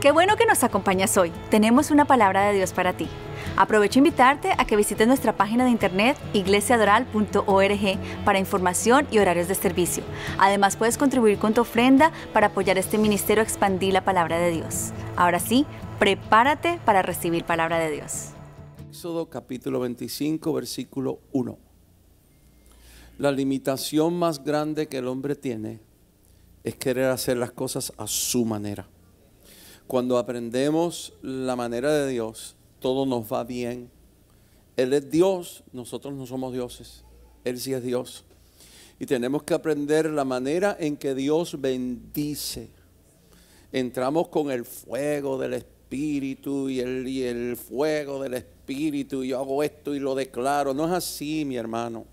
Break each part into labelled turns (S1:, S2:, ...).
S1: Qué bueno que nos acompañas hoy. Tenemos una palabra de Dios para ti. Aprovecho invitarte a que visites nuestra página de internet iglesiadoral.org para información y horarios de servicio. Además, puedes contribuir con tu ofrenda para apoyar este ministerio a expandir la palabra de Dios. Ahora sí, prepárate para recibir palabra de Dios. Éxodo capítulo 25, versículo 1. La limitación más grande que el hombre tiene es querer hacer las cosas a su manera. Cuando aprendemos la manera de Dios, todo nos va bien. Él es Dios, nosotros no somos dioses. Él sí es Dios. Y tenemos que aprender la manera en que Dios bendice. Entramos con el fuego del Espíritu y el, el fuego del Espíritu. Y yo hago esto y lo declaro. No es así, mi hermano.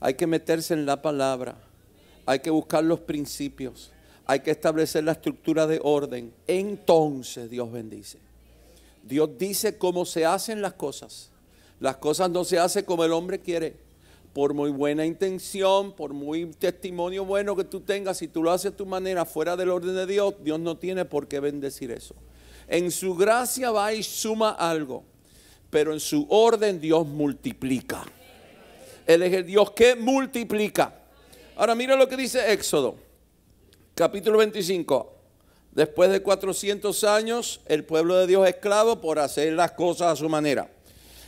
S1: Hay que meterse en la palabra. Hay que buscar los principios. Hay que establecer la estructura de orden. Entonces Dios bendice. Dios dice cómo se hacen las cosas. Las cosas no se hacen como el hombre quiere. Por muy buena intención, por muy testimonio bueno que tú tengas, si tú lo haces de tu manera fuera del orden de Dios, Dios no tiene por qué bendecir eso. En su gracia va y suma algo, pero en su orden Dios multiplica. Él es el Dios que multiplica. Ahora mira lo que dice Éxodo Capítulo 25. Después de 400 años, el pueblo de Dios esclavo por hacer las cosas a su manera.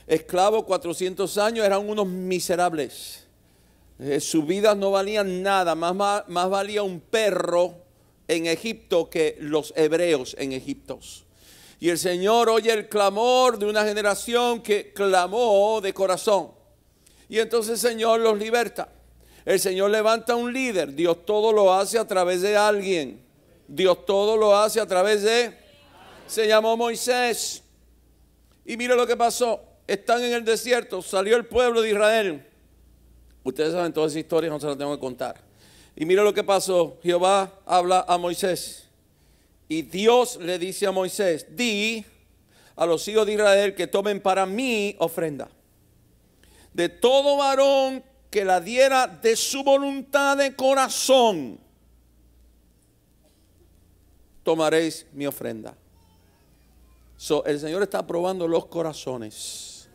S1: Esclavo 400 años, eran unos miserables. Eh, sus vidas no valían nada, más, más, más valía un perro en Egipto que los hebreos en Egipto. Y el Señor oye el clamor de una generación que clamó de corazón. Y entonces el Señor los liberta. El Señor levanta un líder. Dios todo lo hace a través de alguien. Dios todo lo hace a través de... Se llamó Moisés. Y mire lo que pasó. Están en el desierto. Salió el pueblo de Israel. Ustedes saben todas esas historias, no se las tengo que contar. Y mire lo que pasó. Jehová habla a Moisés. Y Dios le dice a Moisés, di a los hijos de Israel que tomen para mí ofrenda. De todo varón que la diera de su voluntad de corazón, tomaréis mi ofrenda. el Señor está probando los corazones.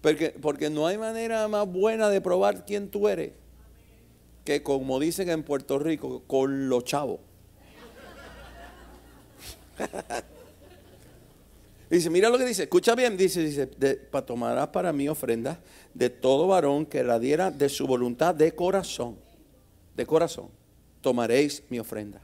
S1: Porque, porque no hay manera más buena de probar quién tú eres que como dicen en Puerto Rico, con los chavos. Dice, mira lo que dice, escucha bien, dice, dice, para tomará para mí ofrenda de todo varón que la diera de su voluntad de corazón, de corazón, tomaréis mi ofrenda.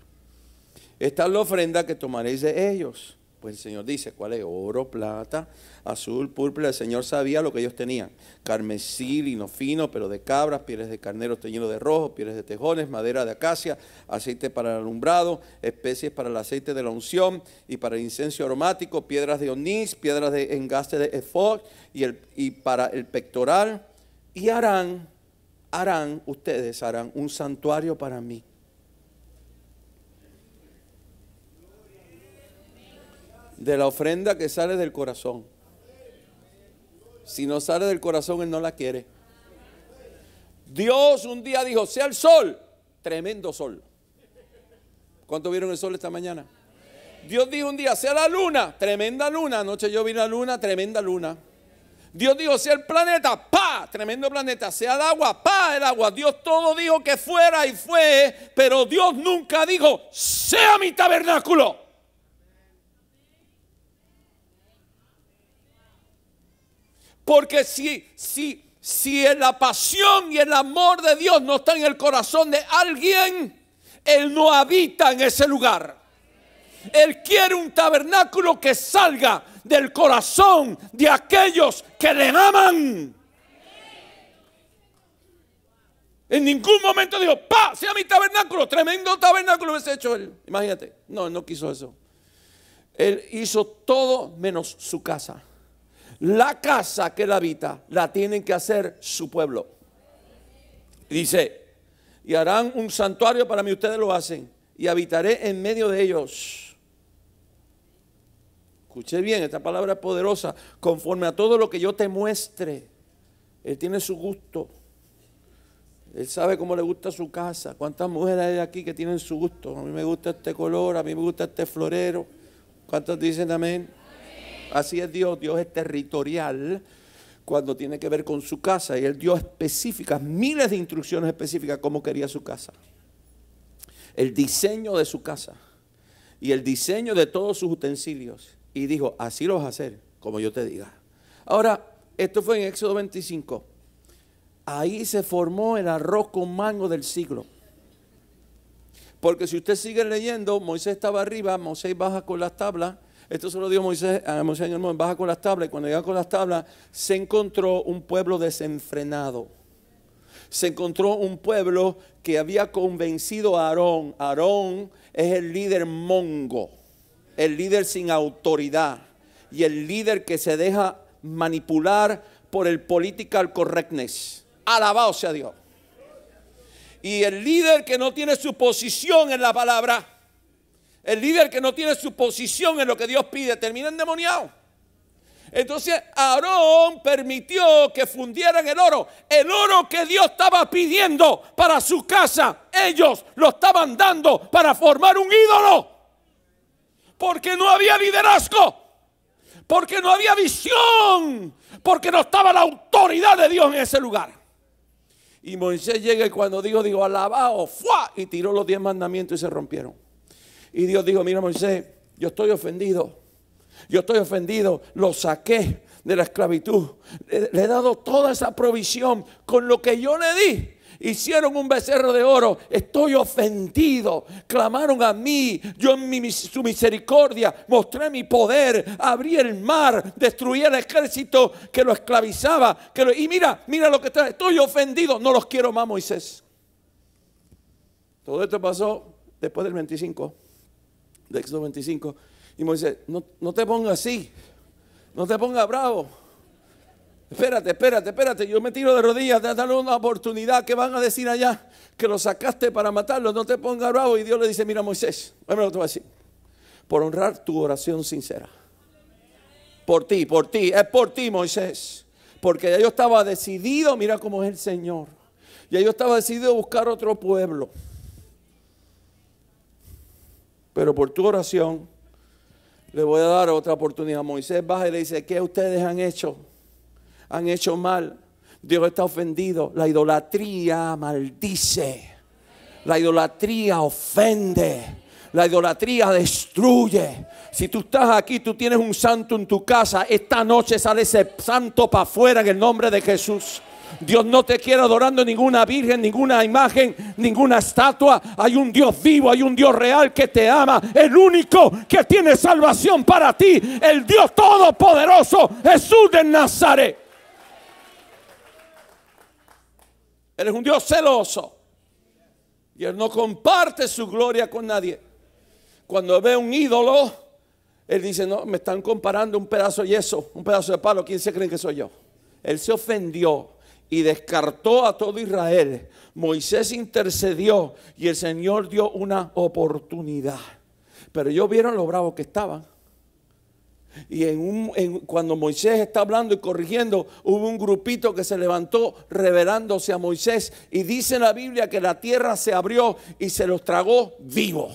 S1: Esta es la ofrenda que tomaréis de ellos. Pues el Señor dice, ¿cuál es? Oro, plata, azul, púrpura. El Señor sabía lo que ellos tenían. Carmesí, lino fino, pero de cabras, pieles de carnero teñido de rojo, pieles de tejones, madera de acacia, aceite para el alumbrado, especies para el aceite de la unción y para el incenso aromático, piedras de onís, piedras de engaste de efod y, y para el pectoral. Y harán, harán, ustedes harán un santuario para mí de la ofrenda que sale del corazón. Si no sale del corazón, Él no la quiere. Dios un día dijo, sea el sol, tremendo sol. ¿Cuánto vieron el sol esta mañana? Dios dijo un día, sea la luna, tremenda luna. Anoche yo vi la luna, tremenda luna. Dios dijo, sea el planeta, pa, tremendo planeta, sea el agua, pa, el agua. Dios todo dijo que fuera y fue, pero Dios nunca dijo, sea mi tabernáculo. Porque si, si, si la pasión y el amor de Dios no está en el corazón de alguien, Él no habita en ese lugar. Él quiere un tabernáculo que salga del corazón de aquellos que le aman. En ningún momento dijo, pa, sea mi tabernáculo, tremendo tabernáculo hubiese hecho él. Imagínate, no, él no quiso eso. Él hizo todo menos su casa la casa que él habita la tienen que hacer su pueblo. Dice, y harán un santuario para mí, ustedes lo hacen, y habitaré en medio de ellos. Escuché bien, esta palabra es poderosa, conforme a todo lo que yo te muestre. Él tiene su gusto. Él sabe cómo le gusta su casa. ¿Cuántas mujeres hay aquí que tienen su gusto? A mí me gusta este color, a mí me gusta este florero. ¿Cuántos dicen amén? Así es Dios, Dios es territorial cuando tiene que ver con su casa y él dio específicas, miles de instrucciones específicas cómo quería su casa. El diseño de su casa y el diseño de todos sus utensilios y dijo, así lo vas a hacer, como yo te diga. Ahora, esto fue en Éxodo 25. Ahí se formó el arroz con mango del siglo. Porque si usted sigue leyendo, Moisés estaba arriba, Moisés baja con las tablas esto se lo dijo Moisés a Moisés baja con las tablas. Y cuando llega con las tablas, se encontró un pueblo desenfrenado. Se encontró un pueblo que había convencido a Aarón. Aarón es el líder mongo, el líder sin autoridad y el líder que se deja manipular por el political correctness. Alabado sea Dios. Y el líder que no tiene su posición en la palabra el líder que no tiene su posición en lo que Dios pide termina endemoniado. Entonces Aarón permitió que fundieran el oro. El oro que Dios estaba pidiendo para su casa, ellos lo estaban dando para formar un ídolo. Porque no había liderazgo. Porque no había visión. Porque no estaba la autoridad de Dios en ese lugar. Y Moisés llega y cuando dijo, digo, alabado, ¡fuá! y tiró los diez mandamientos y se rompieron. Y Dios dijo, mira Moisés, yo estoy ofendido. Yo estoy ofendido, lo saqué de la esclavitud. Le, he dado toda esa provisión con lo que yo le di. Hicieron un becerro de oro. Estoy ofendido. Clamaron a mí. Yo en su misericordia mostré mi poder. Abrí el mar. Destruí el ejército que lo esclavizaba. y mira, mira lo que está. Estoy ofendido. No los quiero más, Moisés. Todo esto pasó después del 25 de 25. Y Moisés, no, no te pongas así, no te pongas bravo. Espérate, espérate, espérate. Yo me tiro de rodillas, dale una oportunidad que van a decir allá que lo sacaste para matarlo. No te pongas bravo. Y Dios le dice: Mira, Moisés, lo Por honrar tu oración sincera. Por ti, por ti. Es por ti, Moisés. Porque ya yo estaba decidido. Mira cómo es el Señor. Ya yo estaba decidido a buscar otro pueblo pero por tu oración le voy a dar otra oportunidad. Moisés baja y le dice, ¿qué ustedes han hecho? Han hecho mal. Dios está ofendido. La idolatría maldice. La idolatría ofende. La idolatría destruye. Si tú estás aquí, tú tienes un santo en tu casa. Esta noche sale ese santo para afuera en el nombre de Jesús. Dios no te quiere adorando ninguna virgen, ninguna imagen, ninguna estatua. Hay un Dios vivo, hay un Dios real que te ama. El único que tiene salvación para ti, el Dios todopoderoso, Jesús de Nazaret. Él es un Dios celoso. Y Él no comparte su gloria con nadie. Cuando ve un ídolo, Él dice, no, me están comparando un pedazo de yeso, un pedazo de palo. ¿Quién se cree que soy yo? Él se ofendió y descartó a todo Israel. Moisés intercedió y el Señor dio una oportunidad. Pero ellos vieron lo bravos que estaban. Y cuando Moisés está hablando y corrigiendo, hubo un grupito que se levantó revelándose a Moisés. Y dice la Biblia que la tierra se abrió y se los tragó vivo.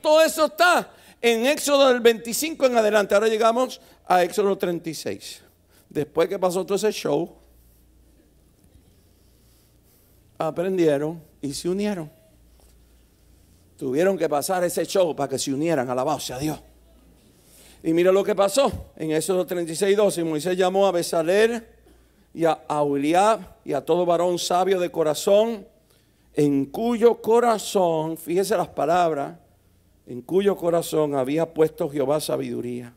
S1: Todo eso está en Éxodo del 25 en adelante. Ahora llegamos a Éxodo 36. Después que pasó todo ese show, aprendieron y se unieron. Tuvieron que pasar ese show para que se unieran, alabado sea Dios. Y mira lo que pasó en esos 36, y Moisés llamó a Besaler y a Uliab y a todo varón sabio de corazón, en cuyo corazón, fíjese las palabras, en cuyo corazón había puesto Jehová sabiduría.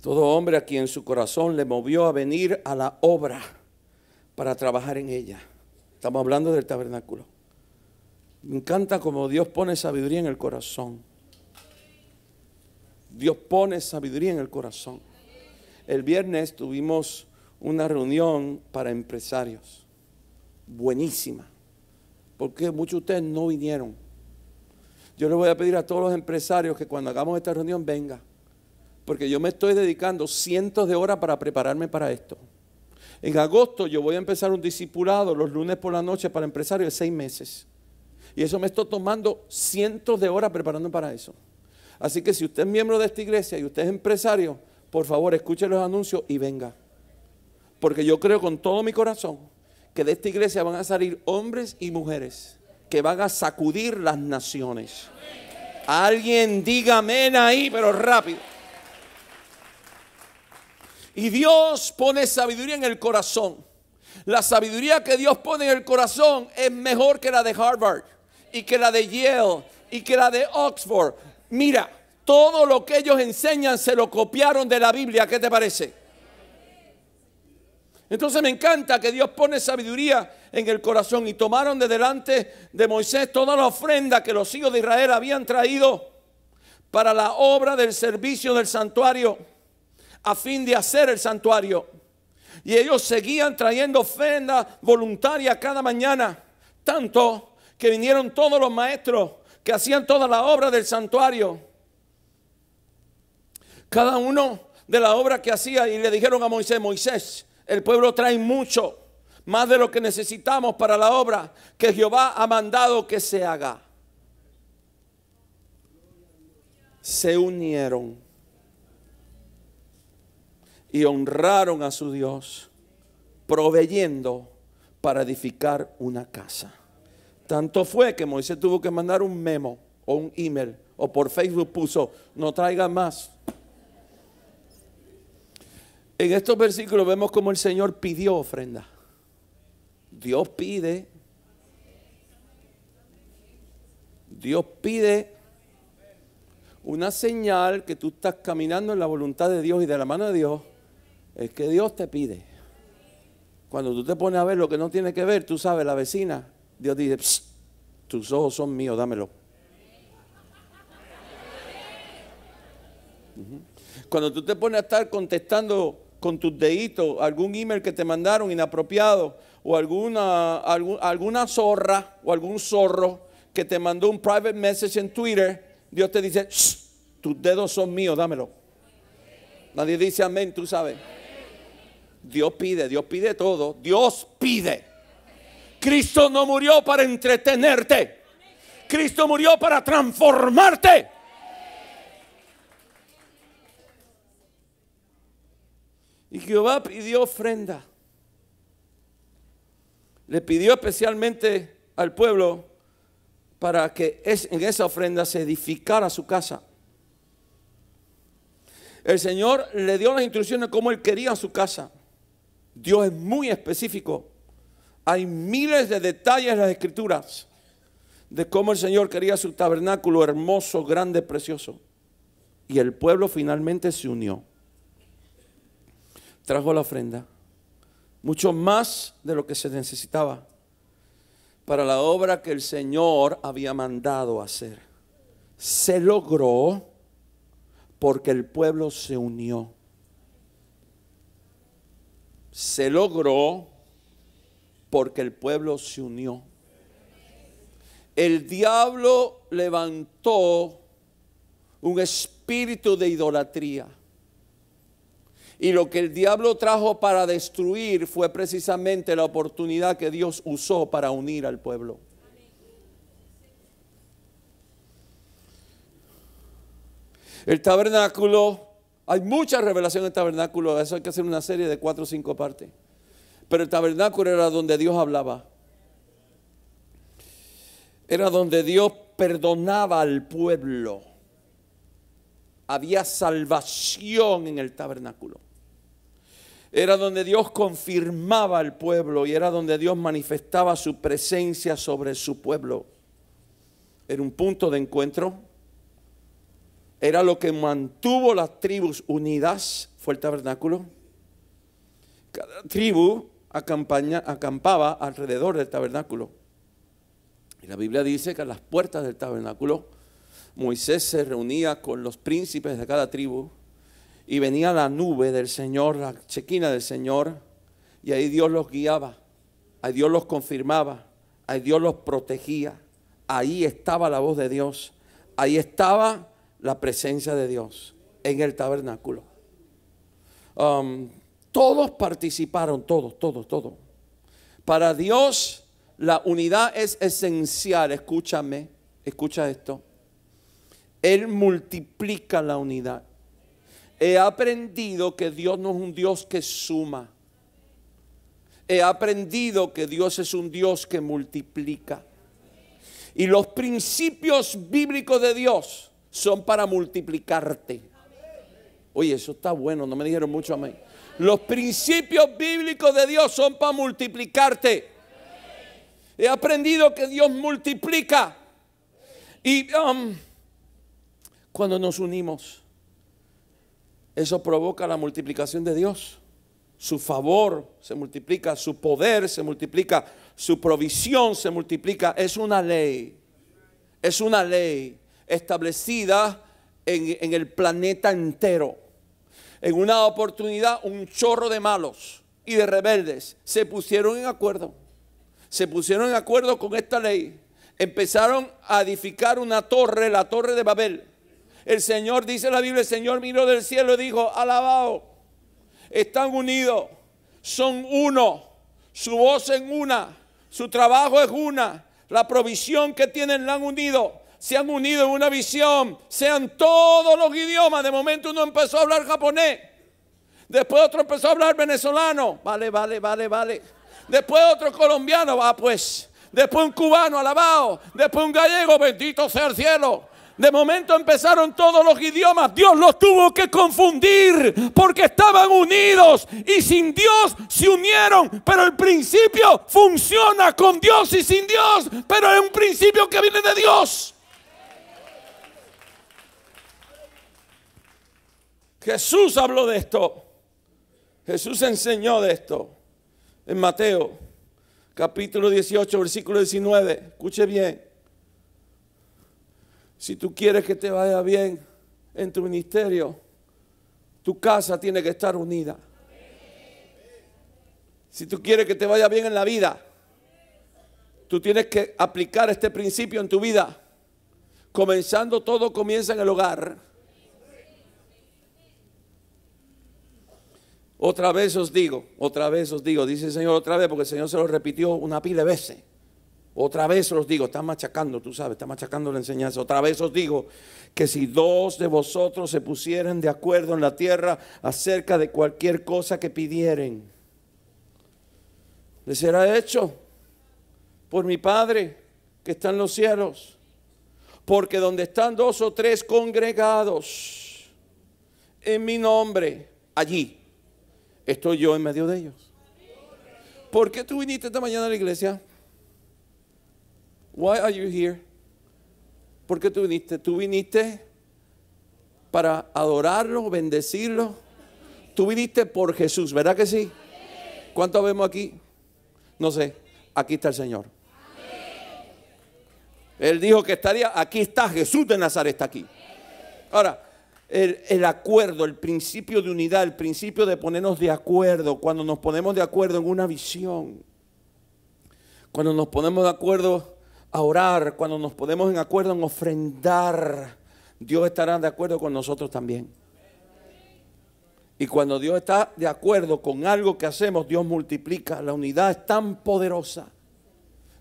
S1: Todo hombre a quien su corazón le movió a venir a la obra para trabajar en ella. Estamos hablando del tabernáculo. Me encanta como Dios pone sabiduría en el corazón. Dios pone sabiduría en el corazón. El viernes tuvimos una reunión para empresarios. Buenísima. Porque muchos de ustedes no vinieron. Yo les voy a pedir a todos los empresarios que cuando hagamos esta reunión venga. Porque yo me estoy dedicando cientos de horas para prepararme para esto. En agosto yo voy a empezar un discipulado los lunes por la noche para empresarios de seis meses. Y eso me estoy tomando cientos de horas preparando para eso. Así que si usted es miembro de esta iglesia y usted es empresario, por favor escuche los anuncios y venga. Porque yo creo con todo mi corazón que de esta iglesia van a salir hombres y mujeres que van a sacudir las naciones. Alguien diga ahí, pero rápido. Y Dios pone sabiduría en el corazón. La sabiduría que Dios pone en el corazón es mejor que la de Harvard y que la de Yale y que la de Oxford. Mira, todo lo que ellos enseñan se lo copiaron de la Biblia. ¿Qué te parece? Entonces me encanta que Dios pone sabiduría en el corazón y tomaron de delante de Moisés toda la ofrenda que los hijos de Israel habían traído para la obra del servicio del santuario a fin de hacer el santuario. Y ellos seguían trayendo ofrenda voluntaria cada mañana, tanto que vinieron todos los maestros que hacían toda la obra del santuario. Cada uno de la obra que hacía y le dijeron a Moisés, Moisés, el pueblo trae mucho, más de lo que necesitamos para la obra que Jehová ha mandado que se haga. Se unieron y honraron a su Dios, proveyendo para edificar una casa. Tanto fue que Moisés tuvo que mandar un memo o un email o por Facebook puso, no traigan más. En estos versículos vemos como el Señor pidió ofrenda. Dios pide. Dios pide una señal que tú estás caminando en la voluntad de Dios y de la mano de Dios es que Dios te pide. Cuando tú te pones a ver lo que no tiene que ver, tú sabes, la vecina, Dios dice, tus ojos son míos, dámelo. Cuando tú te pones a estar contestando con tus deditos algún email que te mandaron inapropiado o alguna, alguna zorra o algún zorro que te mandó un private message en Twitter, Dios te dice, tus dedos son míos, dámelo. Nadie dice amén, tú sabes. Dios pide, Dios pide todo. Dios pide. Cristo no murió para entretenerte. Cristo murió para transformarte. Y Jehová pidió ofrenda. Le pidió especialmente al pueblo para que en esa ofrenda se edificara su casa. El Señor le dio las instrucciones como él quería su casa. Dios es muy específico. Hay miles de detalles en las escrituras de cómo el Señor quería su tabernáculo hermoso, grande, precioso. Y el pueblo finalmente se unió. Trajo la ofrenda. Mucho más de lo que se necesitaba para la obra que el Señor había mandado hacer. Se logró porque el pueblo se unió se logró porque el pueblo se unió. El diablo levantó un espíritu de idolatría. Y lo que el diablo trajo para destruir fue precisamente la oportunidad que Dios usó para unir al pueblo. El tabernáculo hay mucha revelación en el tabernáculo, eso hay que hacer una serie de cuatro o cinco partes. Pero el tabernáculo era donde Dios hablaba. Era donde Dios perdonaba al pueblo. Había salvación en el tabernáculo. Era donde Dios confirmaba al pueblo y era donde Dios manifestaba su presencia sobre su pueblo. Era un punto de encuentro era lo que mantuvo las tribus unidas, fue el tabernáculo. Cada tribu acampaba alrededor del tabernáculo. Y la Biblia dice que a las puertas del tabernáculo Moisés se reunía con los príncipes de cada tribu y venía la nube del Señor, la chequina del Señor, y ahí Dios los guiaba, ahí Dios los confirmaba, ahí Dios los protegía, ahí estaba la voz de Dios, ahí estaba la presencia de Dios en el tabernáculo. Um, todos participaron, todos, todos, todos. Para Dios la unidad es esencial, escúchame, escucha esto. Él multiplica la unidad. He aprendido que Dios no es un Dios que suma. He aprendido que Dios es un Dios que multiplica. Y los principios bíblicos de Dios son para multiplicarte. Oye, eso está bueno, no me dijeron mucho amén. Los principios bíblicos de Dios son para multiplicarte. He aprendido que Dios multiplica. Y um, cuando nos unimos, eso provoca la multiplicación de Dios. Su favor se multiplica, su poder se multiplica, su provisión se multiplica. Es una ley. Es una ley establecida en, el planeta entero. En una oportunidad, un chorro de malos y de rebeldes se pusieron en acuerdo. Se pusieron en acuerdo con esta ley. Empezaron a edificar una torre, la torre de Babel. El Señor, dice la Biblia, el Señor miró del cielo y dijo, alabado, están unidos, son uno, su voz en una, su trabajo es una, la provisión que tienen la han unido se han unido en una visión, sean todos los idiomas. De momento uno empezó a hablar japonés, después otro empezó a hablar venezolano, vale, vale, vale, vale. Después otro colombiano, va pues. Después un cubano, alabado. Después un gallego, bendito sea el cielo. De momento empezaron todos los idiomas. Dios los tuvo que confundir porque estaban unidos y sin Dios se unieron. Pero el principio funciona con Dios y sin Dios. Pero es un principio que viene de Dios. Jesús habló de esto. Jesús enseñó de esto. En Mateo, capítulo 18, versículo 19. Escuche bien. Si tú quieres que te vaya bien en tu ministerio, tu casa tiene que estar unida. Si tú quieres que te vaya bien en la vida, tú tienes que aplicar este principio en tu vida. Comenzando todo comienza en el hogar. Otra vez os digo, otra vez os digo, dice el Señor otra vez, porque el Señor se lo repitió una pila de veces. Otra vez os digo, está machacando, tú sabes, está machacando la enseñanza. Otra vez os digo que si dos de vosotros se pusieran de acuerdo en la tierra acerca de cualquier cosa que pidieren, les será hecho por mi Padre que está en los cielos. Porque donde están dos o tres congregados en mi nombre, allí estoy yo en medio de ellos. ¿Por qué tú viniste esta mañana a la iglesia? Why are you here? ¿Por qué tú viniste? Tú viniste para adorarlo, bendecirlo. Tú viniste por Jesús, ¿verdad que sí? ¿Cuánto vemos aquí? No sé. Aquí está el Señor. Él dijo que estaría, aquí está Jesús de Nazaret, está aquí. Ahora, el, acuerdo, el principio de unidad, el principio de ponernos de acuerdo, cuando nos ponemos de acuerdo en una visión, cuando nos ponemos de acuerdo a orar, cuando nos ponemos en acuerdo en ofrendar, Dios estará de acuerdo con nosotros también. Y cuando Dios está de acuerdo con algo que hacemos, Dios multiplica. La unidad es tan poderosa.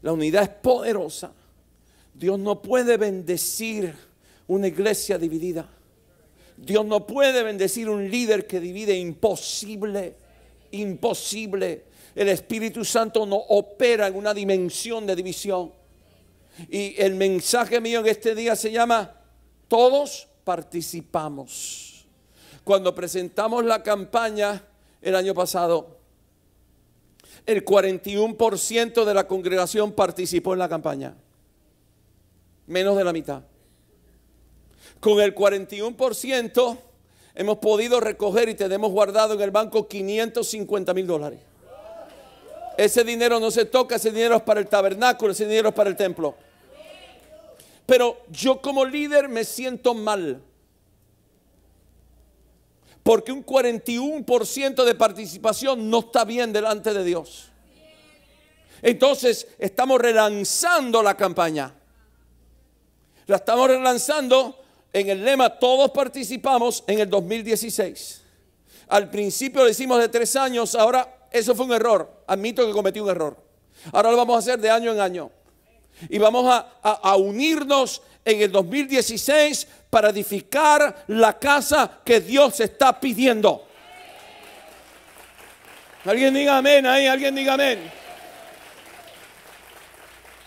S1: La unidad es poderosa. Dios no puede bendecir una iglesia dividida. Dios no puede bendecir un líder que divide. Imposible, imposible. El Espíritu Santo no opera en una dimensión de división. Y el mensaje mío en este día se llama, todos participamos. Cuando presentamos la campaña el año pasado, el 41% de la congregación participó en la campaña. Menos de la mitad. Con el 41% hemos podido recoger y tenemos guardado en el banco 550 mil dólares. Ese dinero no se toca, ese dinero es para el tabernáculo, ese dinero es para el templo. Pero yo como líder me siento mal. Porque un 41% de participación no está bien delante de Dios. Entonces estamos relanzando la campaña. La estamos relanzando en el lema todos participamos en el 2016. Al principio lo hicimos de tres años, ahora eso fue un error. Admito que cometí un error. Ahora lo vamos a hacer de año en año. Y vamos a, unirnos en el 2016 para edificar la casa que Dios está pidiendo. Alguien diga amén ahí, alguien diga amén.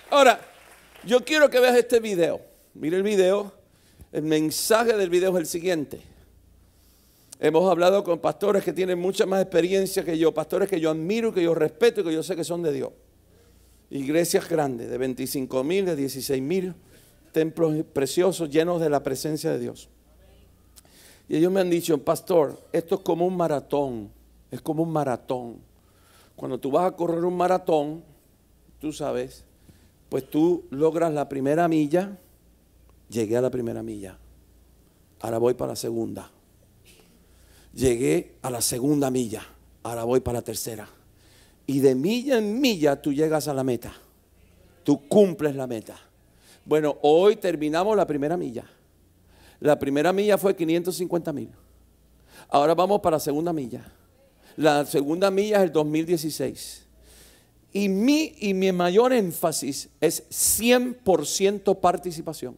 S1: Ahora, yo quiero que veas este video. Mire el video el mensaje del video es el siguiente. Hemos hablado con pastores que tienen mucha más experiencia que yo, pastores que yo admiro, que yo respeto y que yo sé que son de Dios. Iglesias grandes, de 25 mil, de 16 mil, templos preciosos llenos de la presencia de Dios. Y ellos me han dicho, pastor, esto es como un maratón, es como un maratón. Cuando tú vas a correr un maratón, tú sabes, pues tú logras la primera milla, Llegué a la primera milla. Ahora voy para la segunda. Llegué a la segunda milla. Ahora voy para la tercera. Y de milla en milla tú llegas a la meta. Tú cumples la meta. Bueno, hoy terminamos la primera milla. La primera milla fue 550 mil. Ahora vamos para la segunda milla. La segunda milla es el 2016. Y mi, y mi mayor énfasis es 100% participación.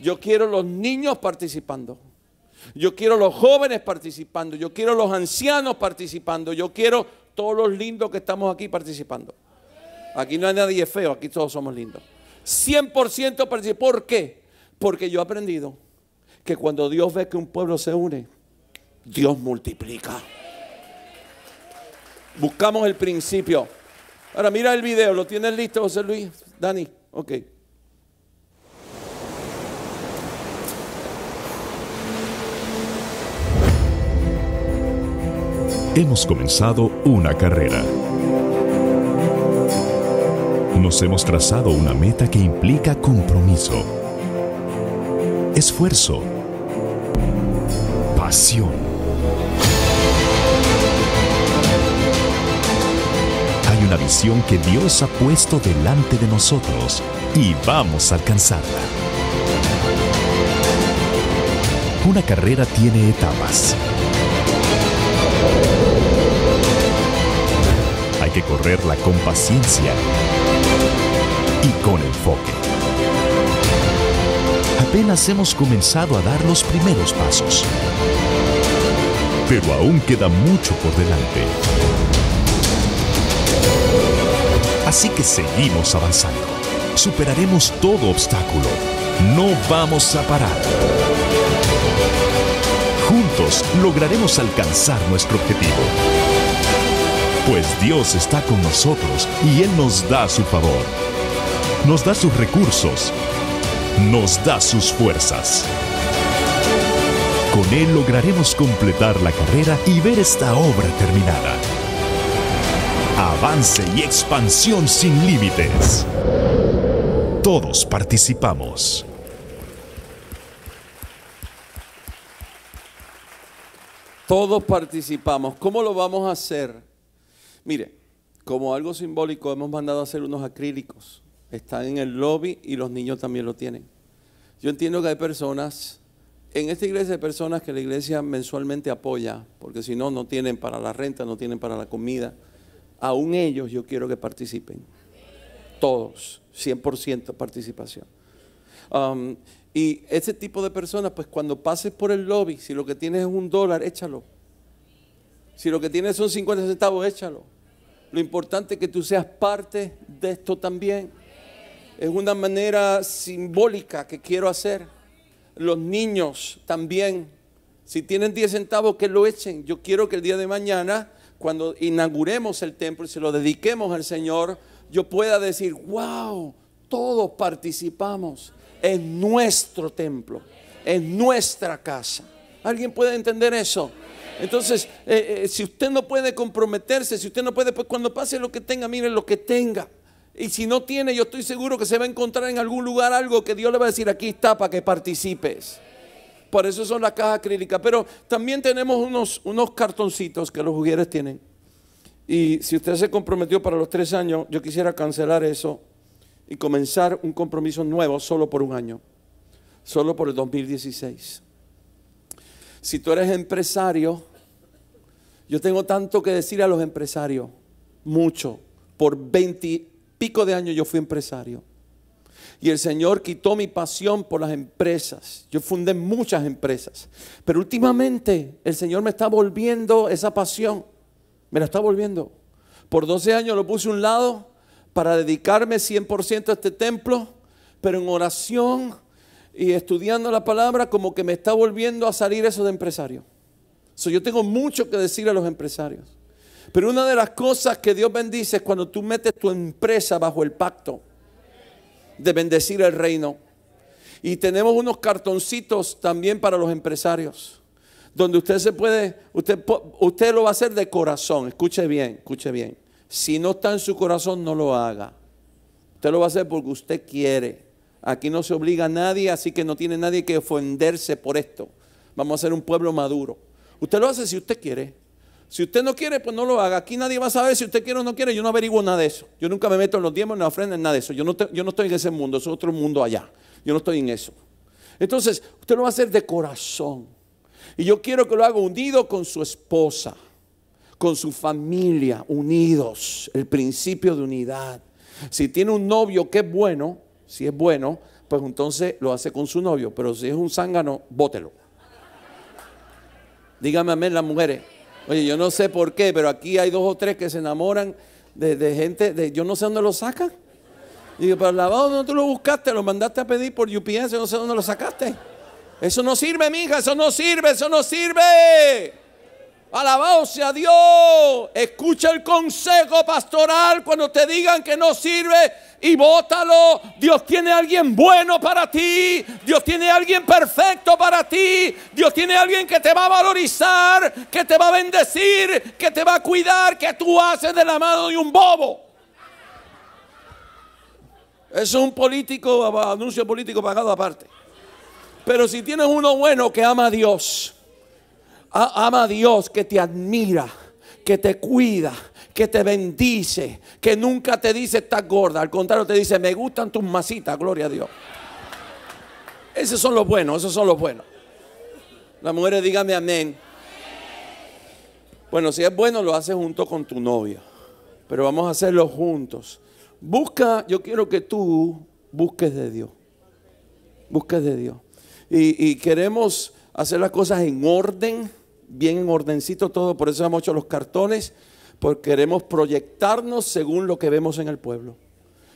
S1: Yo quiero los niños participando. Yo quiero los jóvenes participando. Yo quiero los ancianos participando. Yo quiero todos los lindos que estamos aquí participando. Aquí no hay nadie feo, aquí todos somos lindos. 100% participando, ¿Por qué? Porque yo he aprendido que cuando Dios ve que un pueblo se une, Dios multiplica. Buscamos el principio. Ahora mira el video, ¿lo tienes listo, José Luis? Dani, ok.
S2: hemos comenzado una carrera. Nos hemos trazado una meta que implica compromiso, esfuerzo, pasión, Hay una visión que Dios ha puesto delante de nosotros y vamos a alcanzarla. Una carrera tiene etapas que correrla con paciencia y con enfoque. Apenas hemos comenzado a dar los primeros pasos, pero aún queda mucho por delante. Así que seguimos avanzando. Superaremos todo obstáculo. No vamos a parar. Juntos lograremos alcanzar nuestro objetivo. Pues Dios está con nosotros y Él nos da su favor, nos da sus recursos, nos da sus fuerzas. Con Él lograremos completar la carrera y ver esta obra terminada. Avance y expansión sin límites. Todos participamos.
S1: Todos participamos. ¿Cómo lo vamos a hacer? Mire, como algo simbólico hemos mandado a hacer unos acrílicos. Están en el lobby y los niños también lo tienen. Yo entiendo que hay personas, en esta iglesia hay personas que la iglesia mensualmente apoya, porque si no, no tienen para la renta, no tienen para la comida. Aún ellos yo quiero que participen. Todos, 100% participación. Um, y ese tipo de personas, pues cuando pases por el lobby, si lo que tienes es un dólar, échalo si lo que tienes son 50 centavos, échalo. Lo importante es que tú seas parte de esto también. Es una manera simbólica que quiero hacer. Los niños también. Si tienen 10 centavos, que lo echen. Yo quiero que el día de mañana, cuando inauguremos el templo y se lo dediquemos al Señor, yo pueda decir, wow, todos participamos en nuestro templo, en nuestra casa. ¿Alguien puede entender eso? Entonces, eh, eh, si usted no puede comprometerse, si usted no puede, pues cuando pase lo que tenga, mire lo que tenga. Y si no tiene, yo estoy seguro que se va a encontrar en algún lugar algo que Dios le va a decir, aquí está para que participes. Por eso son las cajas acrílicas. Pero también tenemos unos, unos cartoncitos que los juguetes tienen. Y si usted se comprometió para los tres años, yo quisiera cancelar eso y comenzar un compromiso nuevo solo por un año, solo por el 2016. Si tú eres empresario, yo tengo tanto que decir a los empresarios, mucho. Por 20 pico de años yo fui empresario. Y el Señor quitó mi pasión por las empresas. Yo fundé muchas empresas. Pero últimamente el Señor me está volviendo esa pasión. Me la está volviendo. Por 12 años lo puse a un lado para dedicarme 100% a este templo. Pero en oración y estudiando la palabra, como que me está volviendo a salir eso de empresario. yo tengo mucho que decir a los empresarios. Pero una de las cosas que Dios bendice es cuando tú metes tu empresa bajo el pacto de bendecir el reino. Y tenemos unos cartoncitos también para los empresarios, donde usted se puede, usted, usted lo va a hacer de corazón, escuche bien, escuche bien. Si no está en su corazón, no lo haga. Usted lo va a hacer porque usted quiere. Aquí no se obliga a nadie, así que no tiene nadie que ofenderse por esto. Vamos a ser un pueblo maduro. Usted lo hace si usted quiere. Si usted no quiere, pues no lo haga. Aquí nadie va a saber si usted quiere o no quiere. Yo no averiguo nada de eso. Yo nunca me meto en los diezmos, no ofrendo en nada de eso. Yo no, yo no estoy en ese mundo, es otro mundo allá. Yo no estoy en eso. Entonces, usted lo va a hacer de corazón. Y yo quiero que lo haga unido con su esposa, con su familia, unidos. El principio de unidad. Si tiene un novio que es bueno, si es bueno, pues entonces lo hace con su novio, pero si es un zángano, bótelo. Dígame amén las mujeres. Oye, yo no sé por qué, pero aquí hay dos o tres que se enamoran de, gente, de, yo no sé dónde lo sacan. Digo, para el lavado no tú lo buscaste, lo mandaste a pedir por UPS, no sé dónde lo sacaste. Eso no sirve, mija, eso no sirve, eso no sirve. Alabado sea Dios. Escucha el consejo pastoral cuando te digan que no sirve y bótalo. Dios tiene alguien bueno para ti. Dios tiene alguien perfecto para ti. Dios tiene alguien que te va a valorizar, que te va a bendecir, que te va a cuidar, que tú haces de la mano de un bobo. Eso Es un político, anuncio político pagado aparte. Pero si tienes uno bueno que ama a Dios ama a Dios que te admira, que te cuida, que te bendice, que nunca te dice estás gorda. Al contrario, te dice, me gustan tus masitas, gloria a Dios. Esos son los buenos, esos son los buenos. Las mujeres, dígame amén. Bueno, si es bueno, lo haces junto con tu novia. Pero vamos a hacerlo juntos. Busca, yo quiero que tú busques de Dios. Busques de Dios. Y, y queremos hacer las cosas en orden bien en ordencito todo, por eso hemos hecho los cartones, porque queremos proyectarnos según lo que vemos en el pueblo.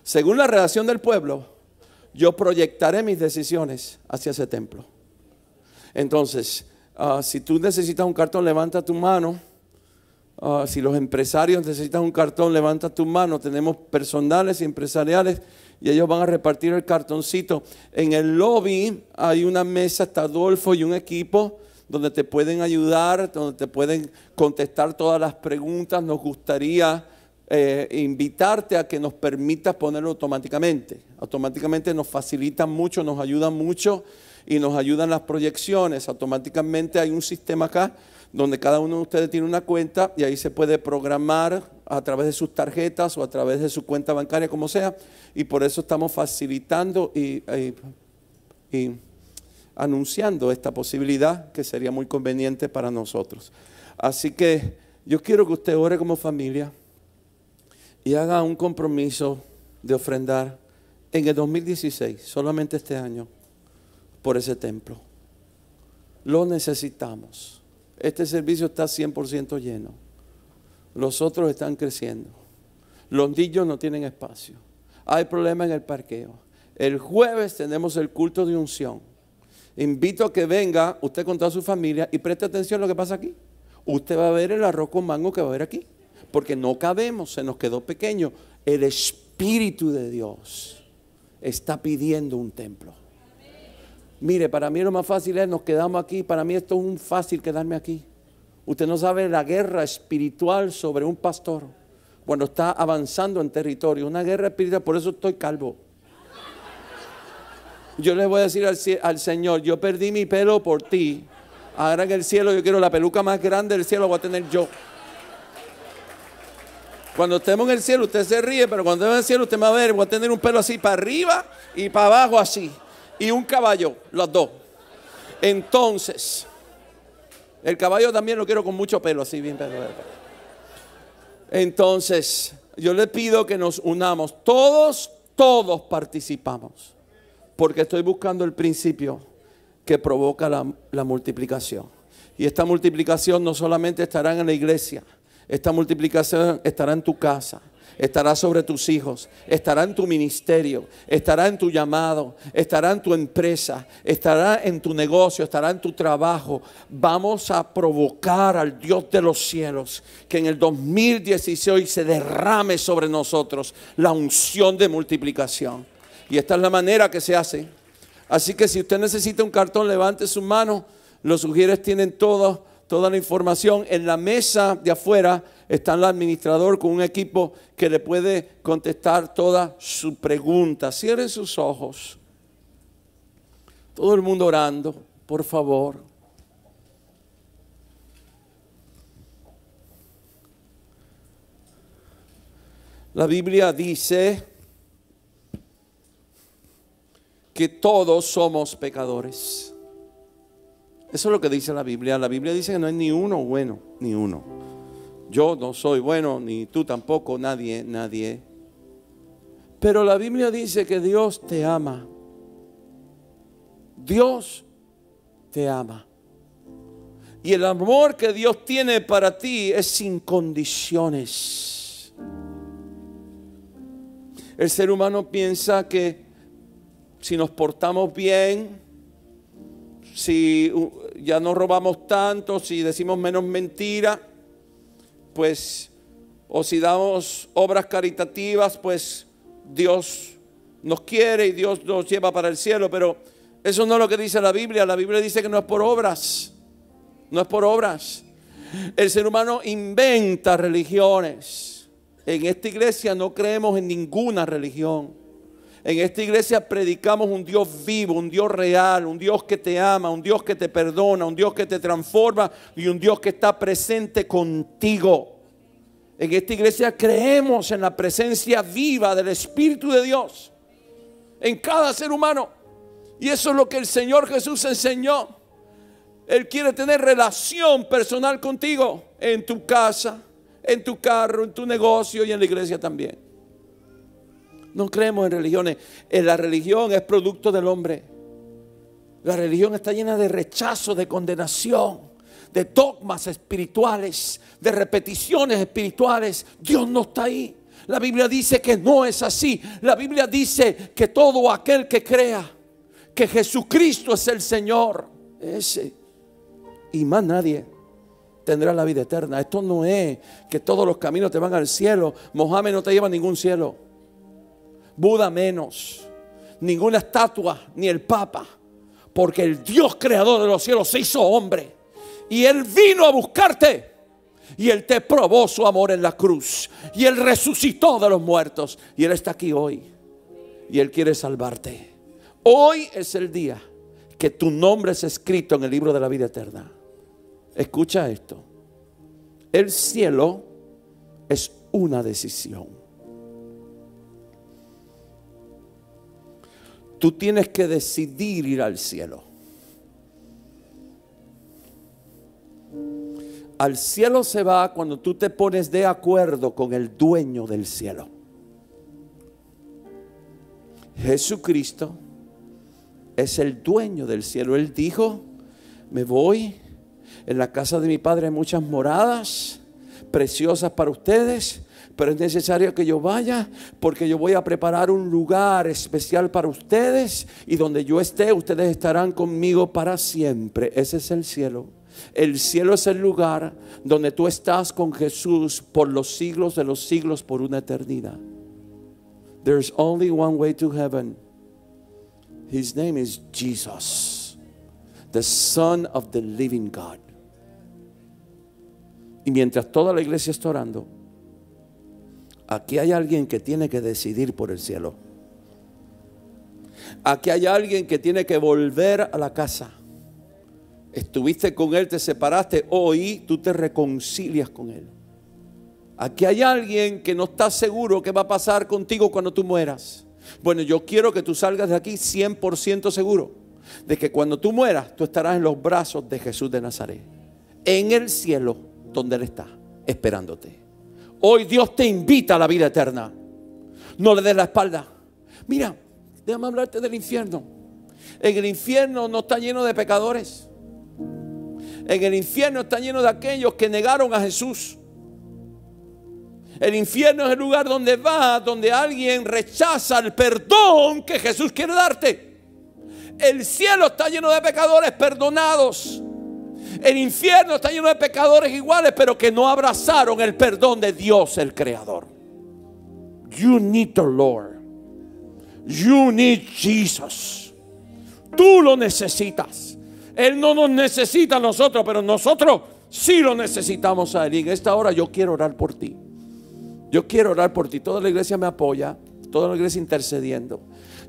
S1: Según la relación del pueblo, yo proyectaré mis decisiones hacia ese templo. Entonces, ah, si tú necesitas un cartón, levanta tu mano. Ah, si los empresarios necesitan un cartón, levanta tu mano. Tenemos personales y empresariales y ellos van a repartir el cartoncito. En el lobby hay una mesa, está Adolfo y un equipo donde te pueden ayudar, donde te pueden contestar todas las preguntas. Nos gustaría eh, invitarte a que nos permitas ponerlo automáticamente. Automáticamente nos facilita mucho, nos ayuda mucho y nos ayudan las proyecciones. Automáticamente hay un sistema acá donde cada uno de ustedes tiene una cuenta y ahí se puede programar a través de sus tarjetas o a través de su cuenta bancaria, como sea. Y por eso estamos facilitando y anunciando esta posibilidad que sería muy conveniente para nosotros. Así que yo quiero que usted ore como familia y haga un compromiso de ofrendar en el 2016, solamente este año, por ese templo. Lo necesitamos. Este servicio está 100% lleno. Los otros están creciendo. Los niños no tienen espacio. Hay problemas en el parqueo. El jueves tenemos el culto de unción invito a que venga usted con toda su familia y preste atención a lo que pasa aquí. Usted va a ver el arroz con mango que va a ver aquí. Porque no cabemos, se nos quedó pequeño. El Espíritu de Dios está pidiendo un templo. Mire, para mí lo más fácil es nos quedamos aquí. Para mí esto es un fácil quedarme aquí. Usted no sabe la guerra espiritual sobre un pastor cuando está avanzando en territorio. Una guerra espiritual, por eso estoy calvo. Yo le voy a decir al, Señor, yo perdí mi pelo por ti. Ahora en el cielo yo quiero la peluca más grande del cielo, voy a tener yo. Cuando estemos en el cielo, usted se ríe, pero cuando estemos en el cielo, usted va a ver, voy a tener un pelo así para arriba y para abajo así. Y un caballo, los dos. Entonces, el caballo también lo quiero con mucho pelo, así bien Entonces, yo le pido que nos unamos. Todos, todos participamos porque estoy buscando el principio que provoca la, multiplicación. Y esta multiplicación no solamente estará en la iglesia, esta multiplicación estará en tu casa, estará sobre tus hijos, estará en tu ministerio, estará en tu llamado, estará en tu empresa, estará en tu negocio, estará en tu trabajo. Vamos a provocar al Dios de los cielos que en el 2016 se derrame sobre nosotros la unción de multiplicación. Y esta es la manera que se hace. Así que si usted necesita un cartón, levante su mano. Los sugieres tienen toda la información. En la mesa de afuera está el administrador con un equipo que le puede contestar todas sus preguntas. Cierren sus ojos. Todo el mundo orando, por favor. La Biblia dice que todos somos pecadores. Eso es lo que dice la Biblia. La Biblia dice que no hay ni uno bueno, ni uno. Yo no soy bueno, ni tú tampoco, nadie, nadie. Pero la Biblia dice que Dios te ama. Dios te ama. Y el amor que Dios tiene para ti es sin condiciones. El ser humano piensa que si nos portamos bien, si uh, ya no robamos tanto, si decimos menos mentira, pues, o si damos obras caritativas, pues Dios nos quiere y Dios nos lleva para el cielo. Pero eso no es lo que dice la Biblia. La Biblia dice que no es por obras, no es por obras. El ser humano inventa religiones. En esta iglesia no creemos en ninguna religión. En esta iglesia predicamos un Dios vivo, un Dios real, un Dios que te ama, un Dios que te perdona, un Dios que te transforma y un Dios que está presente contigo. En esta iglesia creemos en la presencia viva del Espíritu de Dios en cada ser humano. Y eso es lo que el Señor Jesús enseñó. Él quiere tener relación personal contigo en tu casa, en tu carro, en tu negocio y en la iglesia también. No creemos en religiones. Eh, la religión es producto del hombre. La religión está llena de rechazo, de condenación, de dogmas espirituales, de repeticiones espirituales. Dios no está ahí. La Biblia dice que no es así. La Biblia dice que todo aquel que crea que Jesucristo es el Señor, ese y más nadie tendrá la vida eterna. Esto no es que todos los caminos te van al cielo. Mohammed no te lleva a ningún cielo. Buda menos, ninguna estatua, ni el Papa, porque el Dios creador de los cielos se hizo hombre y Él vino a buscarte. Y Él te probó su amor en la cruz. Y Él resucitó de los muertos. Y Él está aquí hoy. Y Él quiere salvarte. Hoy es el día que tu nombre es escrito en el libro de la vida eterna. Escucha esto. El cielo es una decisión. Tú tienes que decidir ir al cielo. Al cielo se va cuando tú te pones de acuerdo con el dueño del cielo. Jesucristo es el dueño del cielo. Él dijo, me voy, en la casa de mi padre hay muchas moradas preciosas para ustedes pero es necesario que yo vaya porque yo voy a preparar un lugar especial para ustedes y donde yo esté, ustedes estarán conmigo para siempre. Ese es el cielo. El cielo es el lugar donde tú estás con Jesús por los siglos de los siglos, por una eternidad. There's only one way to heaven. His name is Jesus, the Son of the Living God. Y mientras toda la iglesia está orando, Aquí hay alguien que tiene que decidir por el cielo. Aquí hay alguien que tiene que volver a la casa. Estuviste con Él, te separaste, hoy tú te reconcilias con Él. Aquí hay alguien que no está seguro qué va a pasar contigo cuando tú mueras. Bueno, yo quiero que tú salgas de aquí 100% seguro de que cuando tú mueras, tú estarás en los brazos de Jesús de Nazaret, en el cielo donde Él está, esperándote. Hoy Dios te invita a la vida eterna. No le des la espalda. Mira, déjame hablarte del infierno. En el infierno no está lleno de pecadores. En el infierno está lleno de aquellos que negaron a Jesús. El infierno es el lugar donde va, donde alguien rechaza el perdón que Jesús quiere darte. El cielo está lleno de pecadores perdonados. El infierno está lleno de pecadores iguales, pero que no abrazaron el perdón de Dios, el Creador. You need the Lord. You need Jesus. Tú lo necesitas. Él no nos necesita a nosotros, pero nosotros sí lo necesitamos a Él. Y en esta hora yo quiero orar por ti. Yo quiero orar por ti. Toda la iglesia me apoya. Toda la iglesia intercediendo.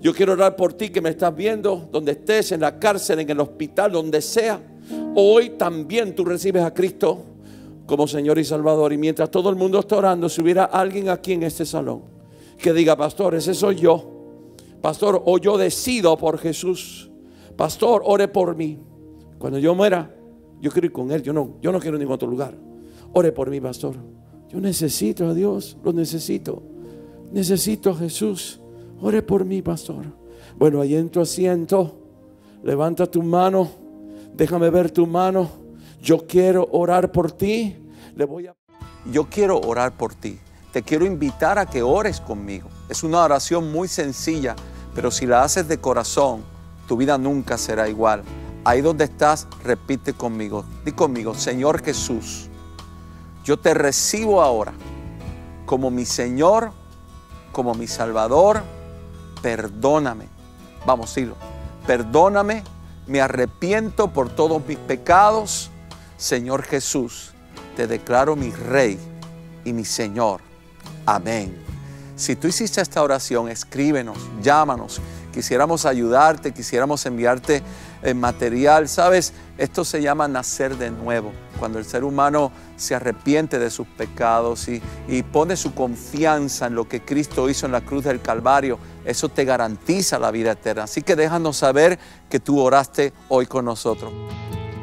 S1: Yo quiero orar por ti que me estás viendo, donde estés, en la cárcel, en el hospital, donde sea. Hoy también tú recibes a Cristo como Señor y Salvador. Y mientras todo el mundo está orando, si hubiera alguien aquí en este salón que diga, pastor, ese soy yo. Pastor, o yo decido por Jesús. Pastor, ore por mí. Cuando yo muera, yo quiero ir con Él. Yo no, yo no quiero ningún otro lugar. Ore por mí, pastor. Yo necesito a Dios, lo necesito. Necesito a Jesús. Ore por mí, pastor. Bueno, ahí en tu asiento, levanta tu mano déjame ver tu mano, yo quiero orar por ti, le voy a... Yo quiero orar por ti, te quiero invitar a que ores conmigo. Es una oración muy sencilla, pero si la haces de corazón, tu vida nunca será igual. Ahí donde estás, repite conmigo, di conmigo, Señor Jesús, yo te recibo ahora como mi Señor, como mi Salvador, perdóname. Vamos, dilo, perdóname me arrepiento por todos mis pecados. Señor Jesús, te declaro mi Rey y mi Señor. Amén. Si tú hiciste esta oración, escríbenos, llámanos. Quisiéramos ayudarte, quisiéramos enviarte eh, material. Sabes, esto se llama nacer de nuevo, cuando el ser humano se arrepiente de sus pecados y, pone su confianza en lo que Cristo hizo en la cruz del Calvario, eso te garantiza la vida eterna. Así que déjanos saber que tú oraste hoy con nosotros.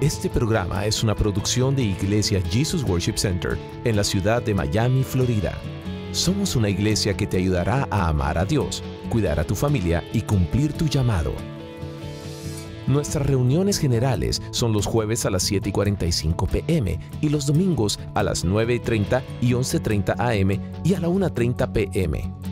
S1: Este programa es una producción de Iglesia Jesus Worship Center en la ciudad de Miami, Florida. Somos una iglesia que te ayudará a amar a Dios, cuidar a tu familia y cumplir tu llamado. Nuestras reuniones generales son los jueves a las 7 45 pm y los domingos a las 9:30 y y 11.30 am y a la 1.30 pm.